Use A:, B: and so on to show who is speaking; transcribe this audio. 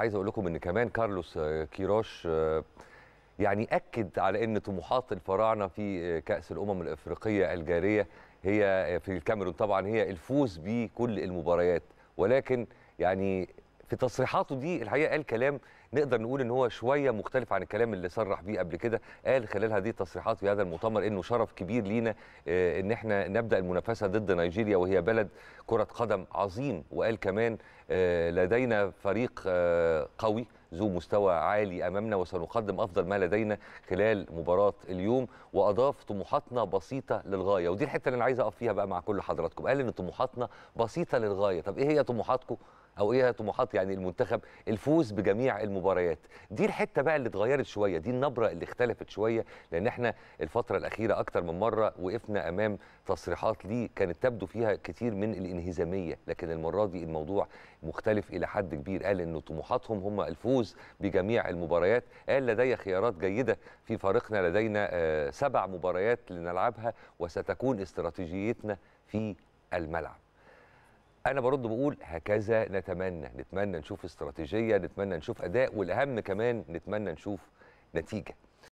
A: عايز اقول لكم ان كمان كارلوس كيروش آه، يعني اكد على ان طموحات الفراعنه في آه، كاس الامم الافريقيه الجاريه هي آه، في الكاميرون طبعا هي الفوز بكل المباريات ولكن يعني في تصريحاته دي الحقيقه قال كلام نقدر نقول ان هو شويه مختلف عن الكلام اللي صرح بيه قبل كده قال خلال هذه التصريحات في هذا المؤتمر انه شرف كبير لينا آه، ان احنا نبدا المنافسه ضد نيجيريا وهي بلد كره قدم عظيم وقال كمان آه، لدينا فريق آه، قوي ذو مستوى عالي امامنا وسنقدم افضل ما لدينا خلال مباراه اليوم واضاف طموحاتنا بسيطه للغايه ودي الحته اللي انا عايز اقف فيها بقى مع كل حضراتكم قال ان طموحاتنا بسيطه للغايه طب ايه هي طموحاتكم او ايه طموحات يعني المنتخب الفوز بجميع المباريات دي الحته بقى اللي اتغيرت شويه دي النبره اللي اختلفت شويه لان احنا الفتره الاخيره اكتر من مره وقفنا امام تصريحات ليه كانت تبدو فيها كتير من الانهزاميه لكن المره دي الموضوع مختلف الى حد كبير قال ان طموحاتهم هم الفوز بجميع المباريات قال لدي خيارات جيده في فريقنا لدينا آه، سبع مباريات لنلعبها وستكون استراتيجيتنا في الملعب انا برد بقول هكذا نتمنى نتمنى نشوف استراتيجيه نتمنى نشوف اداء والاهم كمان نتمنى نشوف نتيجه